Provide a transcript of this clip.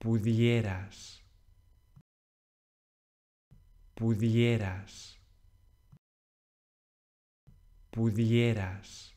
pudieras, pudieras, pudieras.